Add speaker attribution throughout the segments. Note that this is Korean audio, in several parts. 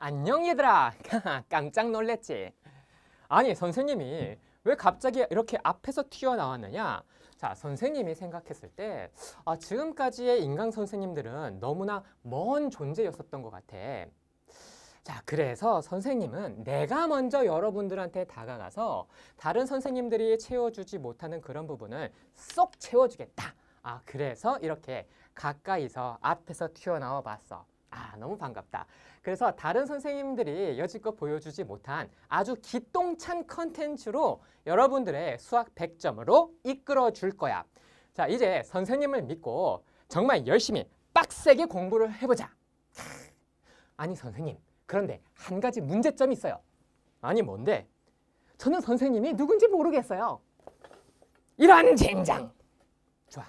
Speaker 1: 안녕 얘들아 깜짝 놀랬지 아니 선생님이 왜 갑자기 이렇게 앞에서 튀어나왔느냐 자 선생님이 생각했을 때 아, 지금까지의 인강 선생님들은 너무나 먼 존재였었던 것 같아 자 그래서 선생님은 내가 먼저 여러분들한테 다가가서 다른 선생님들이 채워주지 못하는 그런 부분을 쏙 채워주겠다 아 그래서 이렇게 가까이서 앞에서 튀어나와 봤어 아 너무 반갑다. 그래서 다른 선생님들이 여지껏 보여주지 못한 아주 기똥찬 컨텐츠로 여러분들의 수학 100점으로 이끌어 줄 거야. 자 이제 선생님을 믿고 정말 열심히 빡세게 공부를 해보자. 아니 선생님 그런데 한 가지 문제점이 있어요. 아니 뭔데? 저는 선생님이 누군지 모르겠어요. 이런 젠장! 좋아,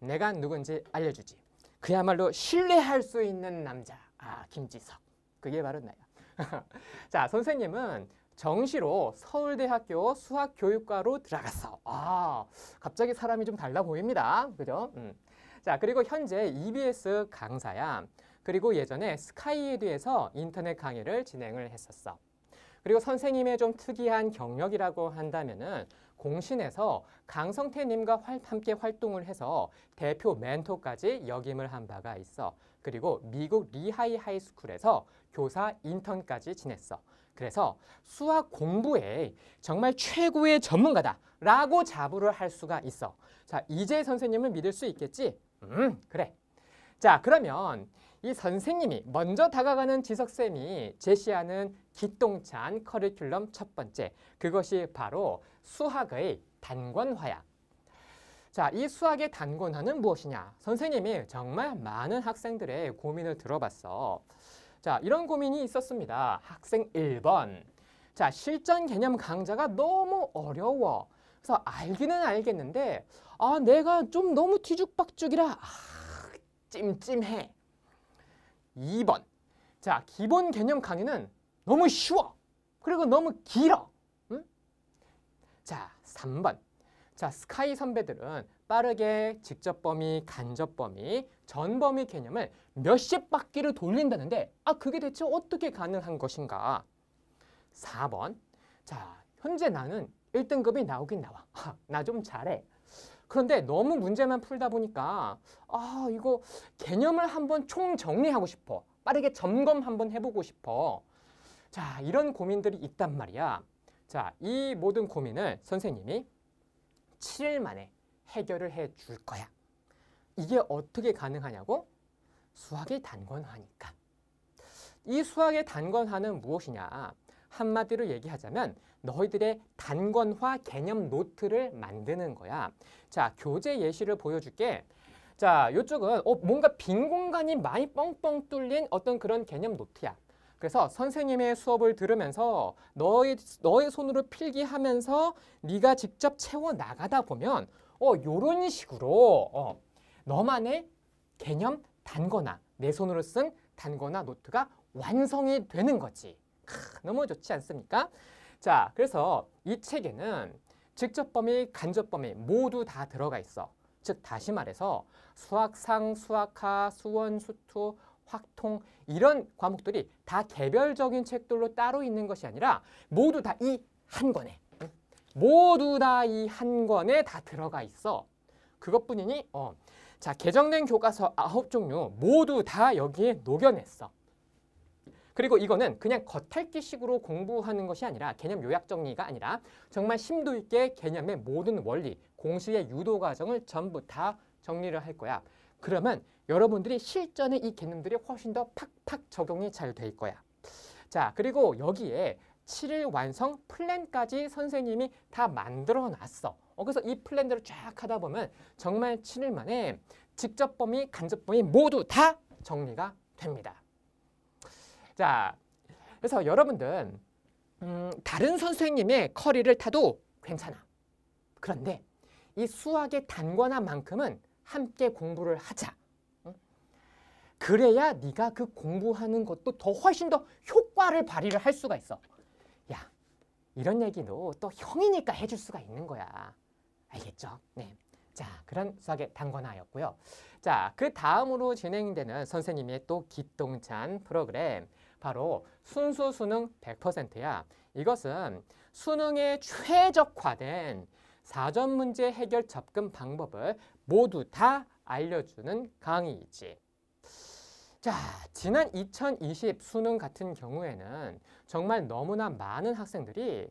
Speaker 1: 내가 누군지 알려주지. 그야말로 신뢰할 수 있는 남자. 아, 김지석. 그게 바로 나요 자, 선생님은 정시로 서울대학교 수학교육과로 들어갔어. 아, 갑자기 사람이 좀 달라 보입니다. 그죠? 음. 자, 그리고 현재 EBS 강사야. 그리고 예전에 스카이에듀에서 인터넷 강의를 진행을 했었어. 그리고 선생님의 좀 특이한 경력이라고 한다면은 공신에서 강성태님과 함께 활동을 해서 대표 멘토까지 역임을 한 바가 있어. 그리고 미국 리하이 하이스쿨에서 교사 인턴까지 지냈어. 그래서 수학 공부에 정말 최고의 전문가다라고 자부를 할 수가 있어. 자, 이제 선생님을 믿을 수 있겠지? 음, 그래. 자, 그러면 이 선생님이 먼저 다가가는 지석쌤이 제시하는 기똥찬 커리큘럼 첫 번째 그것이 바로 수학의 단권화야. 자, 이 수학의 단권화는 무엇이냐? 선생님이 정말 많은 학생들의 고민을 들어봤어. 자, 이런 고민이 있었습니다. 학생 1번. 자, 실전 개념 강좌가 너무 어려워. 그래서 알기는 알겠는데, 아, 내가 좀 너무 뒤죽박죽이라, 아, 찜찜해. 2번. 자, 기본 개념 강의는 너무 쉬워. 그리고 너무 길어. 응? 자, 3번. 자, 스카이 선배들은 빠르게 직접 범위, 간접 범위, 전 범위 개념을 몇십 바퀴를 돌린다는데 아, 그게 대체 어떻게 가능한 것인가? 4번. 자, 현재 나는 1등급이 나오긴 나와. 나 좀 잘해. 그런데 너무 문제만 풀다 보니까 아 이거 개념을 한번 총정리하고 싶어. 빠르게 점검 한번 해보고 싶어. 자 이런 고민들이 있단 말이야. 자 이 모든 고민을 선생님이 7일 만에 해결을 해 줄 거야. 이게 어떻게 가능하냐고? 수학의 단권화니까. 이 수학의 단권화는 무엇이냐? 한마디로 얘기하자면 너희들의 단권화 개념 노트를 만드는 거야. 자, 교재 예시를 보여줄게. 자, 요쪽은 어, 뭔가 빈 공간이 많이 뻥뻥 뚫린 어떤 그런 개념 노트야. 그래서 선생님의 수업을 들으면서 너의, 너의 손으로 필기하면서 네가 직접 채워나가다 보면 어, 요런 식으로 어, 너만의 개념 단거나 내 손으로 쓴 단거나 노트가 완성이 되는 거지. 너무 좋지 않습니까? 자, 그래서 이 책에는 직접범위, 간접범위 모두 다 들어가 있어. 즉 다시 말해서 수학상, 수학하, 수원, 수투, 확통 이런 과목들이 다 개별적인 책들로 따로 있는 것이 아니라 모두 다 이 한 권에 모두 다 이 한 권에 다 들어가 있어. 그것뿐이니 어. 자 개정된 교과서 아 종류 모두 다 여기에 녹여냈어. 그리고 이거는 그냥 겉핥기식으로 공부하는 것이 아니라 개념 요약 정리가 아니라 정말 심도 있게 개념의 모든 원리, 공시의 유도 과정을 전부 다 정리를 할 거야. 그러면 여러분들이 실전에 이 개념들이 훨씬 더 팍팍 적용이 잘 될 거야. 자, 그리고 여기에 7일 완성 플랜까지 선생님이 다 만들어 놨어. 어, 그래서 이 플랜들을 쫙 하다 보면 정말 7일 만에 직접범위, 간접범위 모두 다 정리가 됩니다. 자, 그래서 여러분들 음, 다른 선생님의 커리를 타도 괜찮아. 그런데 이 수학의 단관화만큼은 함께 공부를 하자. 그래야 네가 그 공부하는 것도 더 훨씬 더 효과를 발휘를 할 수가 있어. 야, 이런 얘기도 또 형이니까 해줄 수가 있는 거야. 알겠죠? 네. 자, 그런 수학의 단관화였고요. 자, 그 다음으로 진행되는 선생님의 또 기똥찬 프로그램. 바로 순수 수능 100%야. 이것은 수능에 최적화된 사전 문제 해결 접근 방법을 모두 다 알려주는 강의이지. 자, 지난 2020 수능 같은 경우에는 정말 너무나 많은 학생들이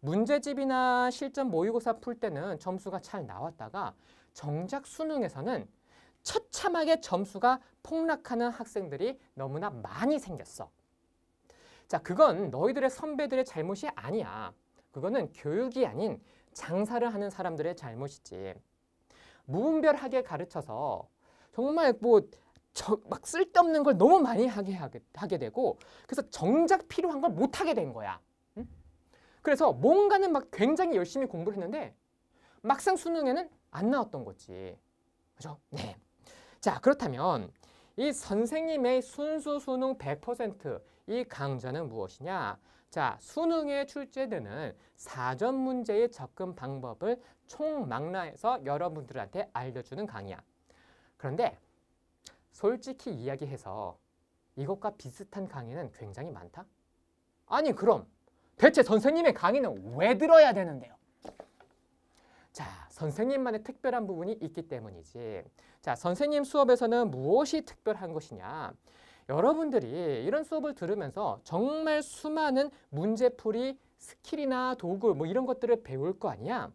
Speaker 1: 문제집이나 실전 모의고사 풀 때는 점수가 잘 나왔다가 정작 수능에서는 처참하게 점수가 폭락하는 학생들이 너무나 많이 생겼어. 자, 그건 너희들의 선배들의 잘못이 아니야. 그거는 교육이 아닌 장사를 하는 사람들의 잘못이지. 무분별하게 가르쳐서 정말 뭐 저, 막 쓸데없는 걸 너무 많이 하게, 하게, 하게 되고 그래서 정작 필요한 걸 못하게 된 거야. 그래서 뭔가는 막 굉장히 열심히 공부를 했는데 막상 수능에는 안 나왔던 거지. 그죠? 네. 자, 그렇다면 이 선생님의 순수 수능 100%이 강좌는 무엇이냐? 자, 수능에 출제되는 사전 문제의 접근 방법을 총망라해서 여러분들한테 알려주는 강의야. 그런데 솔직히 이야기해서 이것과 비슷한 강의는 굉장히 많다? 아니 그럼 대체 선생님의 강의는 왜 들어야 되는데요? 자, 선생님만의 특별한 부분이 있기 때문이지. 자, 선생님 수업에서는 무엇이 특별한 것이냐? 여러분들이 이런 수업을 들으면서 정말 수많은 문제풀이 스킬이나 도구 뭐 이런 것들을 배울 거 아니야?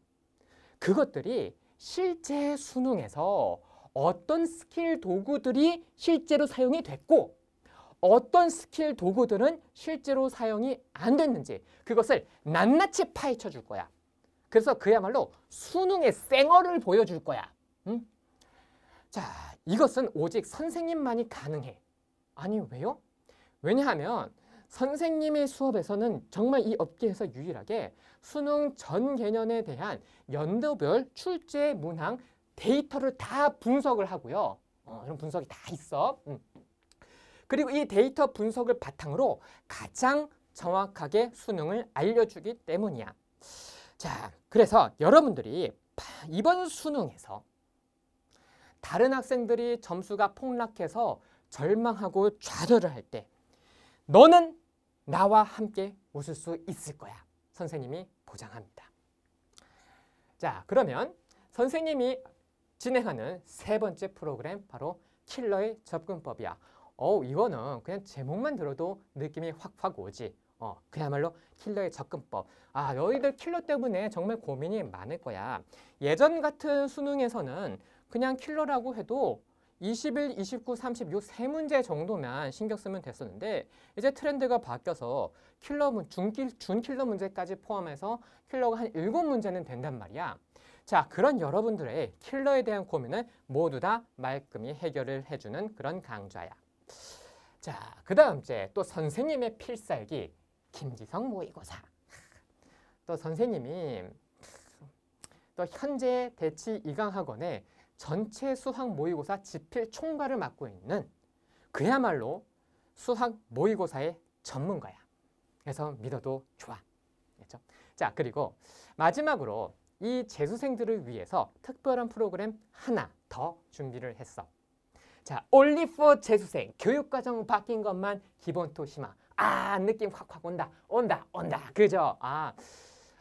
Speaker 1: 그것들이 실제 수능에서 어떤 스킬 도구들이 실제로 사용이 됐고 어떤 스킬 도구들은 실제로 사용이 안 됐는지 그것을 낱낱이 파헤쳐 줄 거야. 그래서 그야말로 수능의 쌩얼을 보여줄 거야. 응? 자, 이것은 오직 선생님만이 가능해. 아니 왜요? 왜냐하면 선생님의 수업에서는 정말 이 업계에서 유일하게 수능 전 개년에 대한 연도별 출제 문항 데이터를 다 분석을 하고요. 어, 이런 분석이 다 있어. 음. 그리고 이 데이터 분석을 바탕으로 가장 정확하게 수능을 알려주기 때문이야. 자, 그래서 여러분들이 이번 수능에서 다른 학생들이 점수가 폭락해서 절망하고 좌절을 할 때 너는 나와 함께 웃을 수 있을 거야. 선생님이 보장합니다. 자, 그러면 선생님이 진행하는 세 번째 프로그램 바로 킬러의 접근법이야. 어, 이거는 그냥 제목만 들어도 느낌이 확 확 오지. 어, 그야말로 킬러의 접근법. 아, 너희들 킬러 때문에 정말 고민이 많을 거야. 예전 같은 수능에서는 그냥 킬러라고 해도 21, 29, 36세 문제 정도만 신경 쓰면 됐었는데 이제 트렌드가 바뀌어서 킬러 문, 준킬, 준킬러 문제까지 포함해서 킬러가 한 일곱 문제는 된단 말이야. 자, 그런 여러분들의 킬러에 대한 고민을 모두 다 말끔히 해결을 해주는 그런 강좌야. 자, 그 다음 주에 또 선생님의 필살기 김지성 모의고사. 또 선생님이 또 현재 대치 이강학원에 전체 수학 모의고사 집필 총괄을 맡고 있는 그야말로 수학 모의고사의 전문가야. 그래서 믿어도 좋아. 그렇죠? 자, 그리고 마지막으로 이 재수생들을 위해서 특별한 프로그램 하나 더 준비를 했어. 자, 올리포 재수생 교육과정 바뀐 것만 기본토 심화. 아, 느낌 확 확 온다. 온다. 온다. 그죠? 아.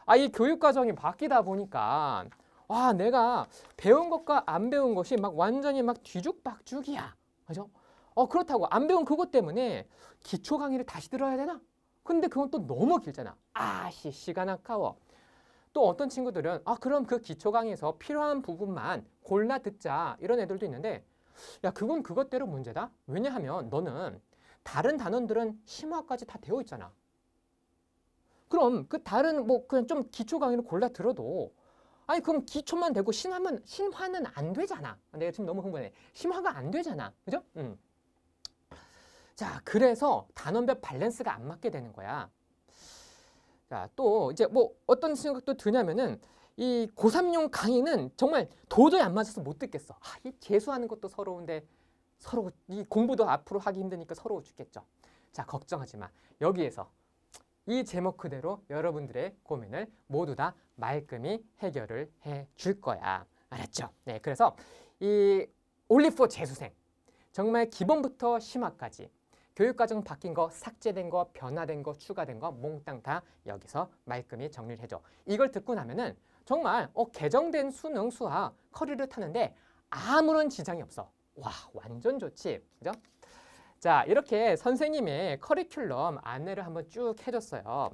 Speaker 1: 아, 이 교육과정이 바뀌다 보니까 와 아, 내가 배운 것과 안 배운 것이 막 완전히 막 뒤죽박죽이야. 그죠? 어 그렇다고 안 배운 그것 때문에 기초 강의를 다시 들어야 되나? 근데 그건 또 너무 길잖아. 아씨 시간 아까워. 또 어떤 친구들은 아 그럼 그 기초 강의에서 필요한 부분만 골라 듣자 이런 애들도 있는데 야 그건 그것대로 문제다. 왜냐하면 너는 다른 단원들은 심화까지 다 되어 있잖아. 그럼 그 다른 뭐 그냥 좀 기초 강의를 골라 들어도 아니 그럼 기초만 되고 신화면 신화는 안 되잖아. 내가 지금 너무 흥분해. 신화가 안 되잖아. 그죠? 음. 자, 그래서 단원별 밸런스가 안 맞게 되는 거야. 자, 또 이제 뭐 어떤 생각도 드냐면은 이 고3용 강의는 정말 도저히 안 맞아서 못 듣겠어. 아, 이 재수하는 것도 서러운데 서로 이 공부도 앞으로 하기 힘드니까 서러워 죽겠죠. 자, 걱정하지 마. 여기에서 이 제목 그대로 여러분들의 고민을 모두 다 말끔히 해결을 해 줄 거야. 알았죠? 네, 그래서 이 올리포 재수생 정말 기본부터 심화까지 교육과정 바뀐 거, 삭제된 거, 변화된 거, 추가된 거 몽땅 다 여기서 말끔히 정리를 해줘. 이걸 듣고 나면은 정말 어, 개정된 수능, 수학, 커리를 타는데 아무런 지장이 없어. 와, 완전 좋지. 그죠? 자, 이렇게 선생님의 커리큘럼 안내를 한번 쭉 해줬어요.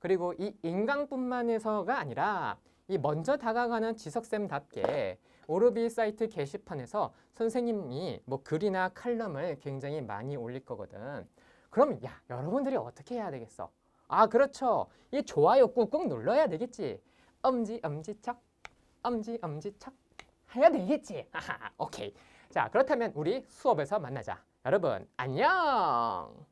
Speaker 1: 그리고 이 인강뿐만해서가 아니라 이 먼저 다가가는 지석쌤답게 오르비 사이트 게시판에서 선생님이 뭐 글이나 칼럼을 굉장히 많이 올릴 거거든. 그럼 야, 여러분들이 어떻게 해야 되겠어? 아, 그렇죠. 이 좋아요 꾹꾹 눌러야 되겠지. 엄지 엄지척, 엄지 엄지척 해야 되겠지. 아하, 오케이. 자, 그렇다면 우리 수업에서 만나자. 여러분 안녕!